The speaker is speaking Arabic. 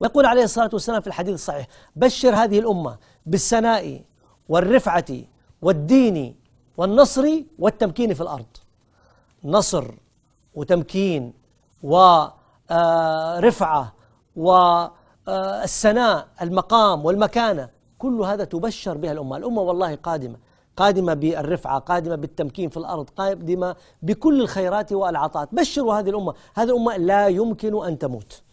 ويقول عليه الصلاة والسلام في الحديث الصحيح بشر هذه الأمة بالسناء والرفعة والدين والنصر والتمكين في الأرض نصر وتمكين ورفعة آه، والسناء آه، المقام والمكانة كل هذا تبشر بها الأمة الأمة والله قادمة قادمة بالرفعة قادمة بالتمكين في الأرض قادمة بكل الخيرات والعطاءات بشروا هذه الأمة هذه الأمة لا يمكن أن تموت